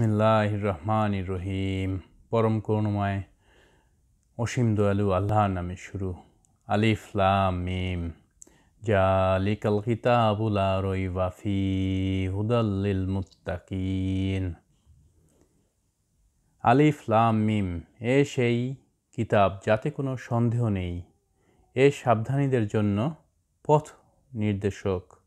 বিসমিল্লাহ রহমান রহিম পরম করুণময় অসীম দয়ালু আল্লাহ নামে শুরু আলিফ লাম মিম জালিকাল রই রইবাফি হুদাল্লিল মুত্তাকিন আলিফ মিম এ সেই কিতাব যাতে কোনো সন্দেহ নেই এ সাবধানীদের জন্য পথ নির্দেশক